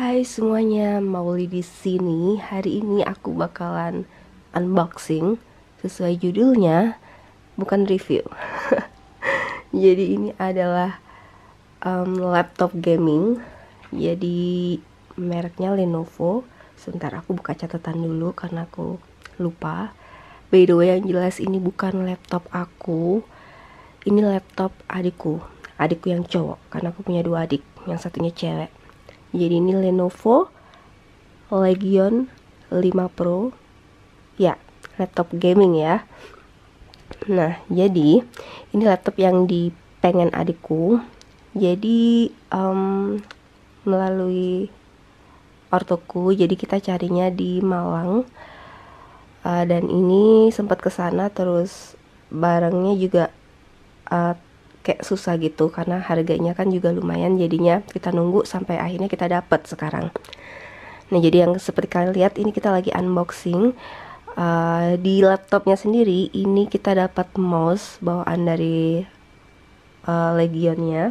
Hai semuanya, Mauli di sini. Hari ini aku bakalan unboxing sesuai judulnya, bukan review. Jadi ini adalah um, laptop gaming. Jadi mereknya Lenovo. Sebentar aku buka catatan dulu karena aku lupa. By the way yang jelas ini bukan laptop aku. Ini laptop adikku, adikku yang cowok karena aku punya dua adik, yang satunya cewek jadi ini Lenovo Legion 5 Pro ya laptop gaming ya nah jadi ini laptop yang dipengen adikku jadi um, melalui ortoku jadi kita carinya di Malang uh, dan ini sempat kesana terus barangnya juga uh, kayak susah gitu karena harganya kan juga lumayan jadinya kita nunggu sampai akhirnya kita dapat sekarang nah jadi yang seperti kalian lihat ini kita lagi unboxing uh, di laptopnya sendiri ini kita dapat mouse bawaan dari uh, Legionnya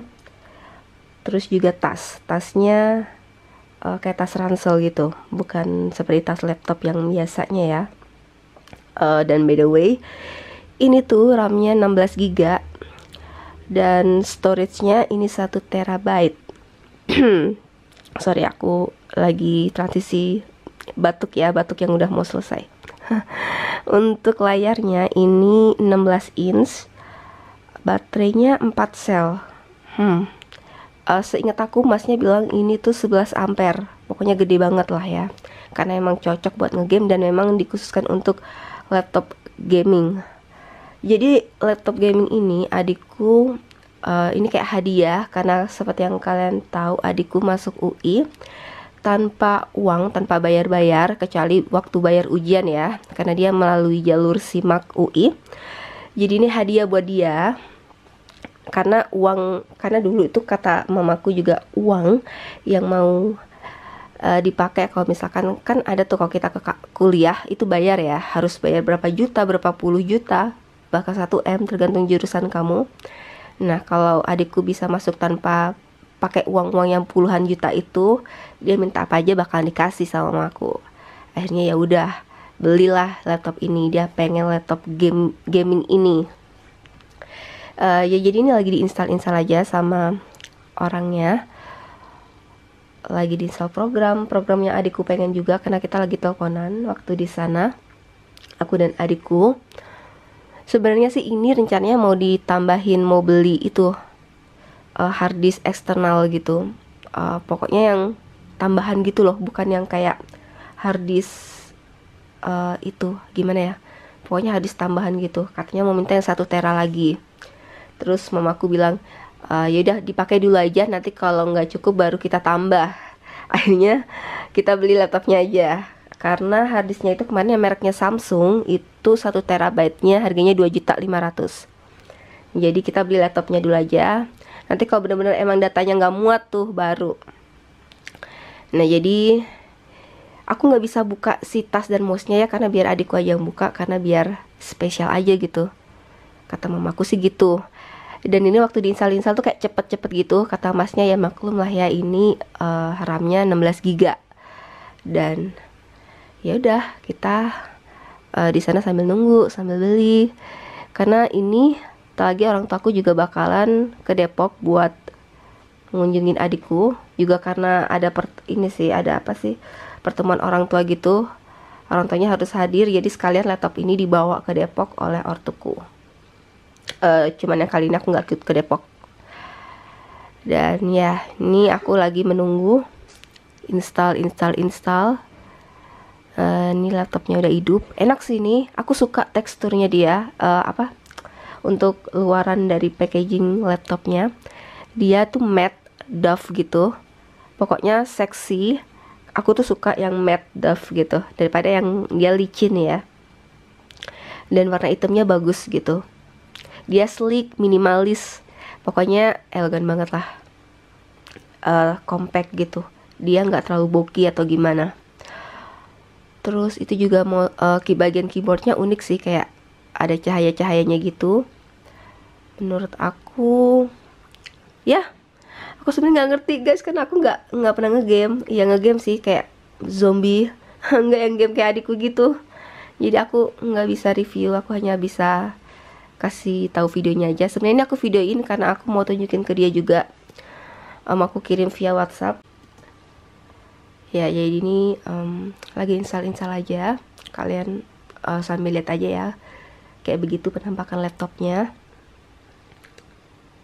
terus juga tas tasnya uh, kayak tas ransel gitu bukan seperti tas laptop yang biasanya ya uh, dan by the way ini tuh RAM-nya 16 GB dan storage-nya ini 1 terabyte. Sorry aku lagi transisi batuk ya, batuk yang udah mau selesai. Untuk layarnya ini 16 inch, baterainya 4 sel. Hmm. Uh, seingat aku masnya bilang ini tuh 11 ampere. Pokoknya gede banget lah ya. Karena emang cocok buat ngegame dan memang dikhususkan untuk laptop gaming jadi laptop gaming ini adikku uh, ini kayak hadiah karena seperti yang kalian tahu adikku masuk UI tanpa uang, tanpa bayar-bayar kecuali waktu bayar ujian ya karena dia melalui jalur SIMAK UI. Jadi ini hadiah buat dia. Karena uang karena dulu itu kata mamaku juga uang yang mau uh, dipakai kalau misalkan kan ada tuh kalau kita ke kuliah itu bayar ya, harus bayar berapa juta, berapa puluh juta bakal 1M tergantung jurusan kamu nah kalau adikku bisa masuk tanpa pakai uang-uang yang puluhan juta itu dia minta apa aja bakal dikasih sama aku akhirnya ya udah belilah laptop ini dia pengen laptop game gaming ini uh, ya jadi ini lagi diinstal install aja sama orangnya lagi diinstal program program yang adikku pengen juga karena kita lagi teleponan waktu di sana aku dan adikku sebenarnya sih ini rencananya mau ditambahin mau beli itu uh, hard disk eksternal gitu uh, pokoknya yang tambahan gitu loh bukan yang kayak hard disk uh, itu gimana ya pokoknya hard disk tambahan gitu katanya mau minta yang satu tera lagi terus mamaku bilang uh, yaudah dipakai dulu aja nanti kalau nggak cukup baru kita tambah akhirnya kita beli laptopnya aja karena harddisknya itu kemarin yang mereknya Samsung itu 1 terabyte-nya harganya juta 2.500. Jadi kita beli laptopnya dulu aja. Nanti kalau benar-benar emang datanya nggak muat tuh baru. Nah, jadi aku nggak bisa buka si tas dan mouse-nya ya karena biar adikku aja yang buka karena biar spesial aja gitu. Kata mamaku sih gitu. Dan ini waktu diinstal-install tuh kayak cepet-cepet gitu Kata masnya ya maklum lah ya ini uh, RAM-nya 16 giga Dan ya udah kita uh, di sana sambil nunggu sambil beli karena ini tak lagi orang tuaku juga bakalan ke Depok buat ngunjungin adikku juga karena ada per, ini sih ada apa sih pertemuan orang tua gitu orang tuanya harus hadir jadi sekalian laptop ini dibawa ke Depok oleh ortuku uh, cuman yang kali ini aku nggak ke Depok dan ya ini aku lagi menunggu install install install uh, eh, ini laptopnya udah hidup enak sih ini aku suka teksturnya dia uh, apa untuk luaran dari packaging laptopnya dia tuh matte duff gitu pokoknya seksi aku tuh suka yang matte duff gitu daripada yang dia licin ya dan warna hitamnya bagus gitu dia sleek minimalis pokoknya elegan banget lah uh, compact gitu dia nggak terlalu bulky atau gimana terus itu juga mau uh, eh, bagian keyboardnya unik sih kayak ada cahaya cahayanya gitu menurut aku ya aku sebenarnya nggak ngerti guys karena aku nggak nggak pernah ngegame ya ngegame sih kayak zombie nggak yang game kayak adikku gitu jadi aku nggak bisa review aku hanya bisa kasih tahu videonya aja sebenarnya aku videoin karena aku mau tunjukin ke dia juga um, aku kirim via WhatsApp ya jadi ini um, lagi install-install aja kalian uh, sambil lihat aja ya kayak begitu penampakan laptopnya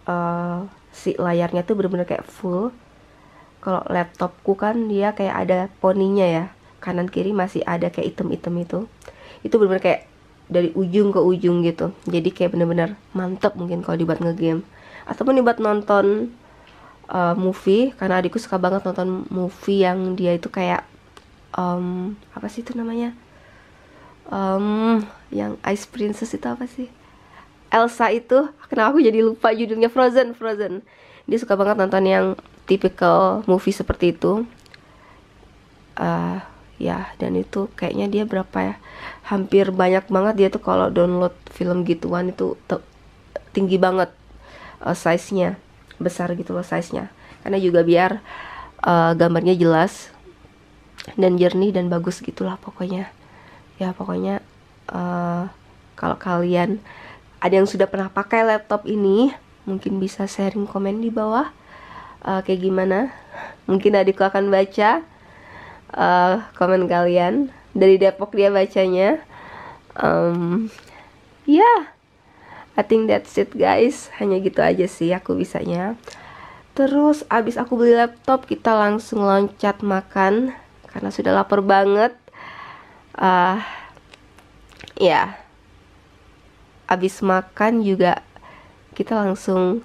uh, si layarnya tuh bener-bener kayak full kalau laptopku kan dia kayak ada poninya ya kanan kiri masih ada kayak item-item itu itu bener-bener kayak dari ujung ke ujung gitu jadi kayak bener-bener mantep mungkin kalau dibuat ngegame ataupun dibuat nonton uh, movie karena adikku suka banget nonton movie yang dia itu kayak um, apa sih itu namanya um, yang Ice Princess itu apa sih Elsa itu kenapa aku jadi lupa judulnya Frozen Frozen dia suka banget nonton yang typical movie seperti itu uh, ya dan itu kayaknya dia berapa ya hampir banyak banget dia tuh kalau download film gituan itu tinggi banget uh, eh, size nya besar gitu loh size-nya karena juga biar uh, gambarnya jelas dan jernih dan bagus gitulah pokoknya ya pokoknya uh, kalau kalian ada yang sudah pernah pakai laptop ini mungkin bisa sharing komen di bawah uh, kayak gimana mungkin adikku akan baca uh, komen kalian dari Depok dia bacanya um, ya yeah. I think that's it guys hanya gitu aja sih aku bisanya terus abis aku beli laptop kita langsung loncat makan karena sudah lapar banget uh, ya yeah. abis makan juga kita langsung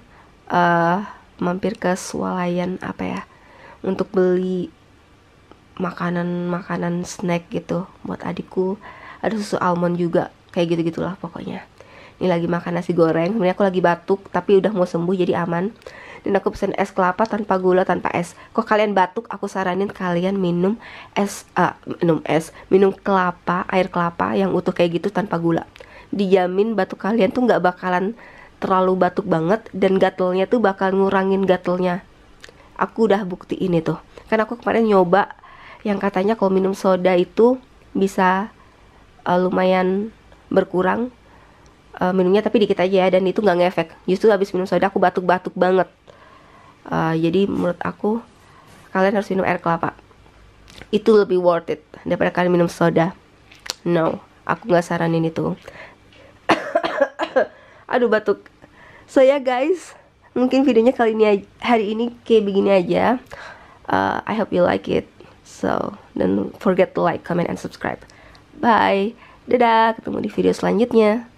uh, mampir ke swalayan apa ya untuk beli makanan-makanan snack gitu buat adikku ada susu almond juga kayak gitu gitulah pokoknya ini lagi makan nasi goreng kemudian aku lagi batuk tapi udah mau sembuh jadi aman dan aku pesen es kelapa tanpa gula tanpa es kok kalian batuk aku saranin kalian minum es uh, minum es minum kelapa air kelapa yang utuh kayak gitu tanpa gula dijamin batuk kalian tuh nggak bakalan terlalu batuk banget dan gatelnya tuh bakal ngurangin gatelnya aku udah ini itu kan aku kemarin nyoba yang katanya kalau minum soda itu bisa uh, lumayan berkurang uh, minumnya tapi dikit aja dan itu nggak ngefek justru habis minum soda aku batuk-batuk banget uh, jadi menurut aku kalian harus minum air kelapa itu lebih worth it daripada kalian minum soda no aku nggak saranin itu aduh batuk so ya yeah, guys mungkin videonya kali ini hari ini kayak begini aja uh, I hope you like it so don't forget to like comment and subscribe bye dadah ketemu di video selanjutnya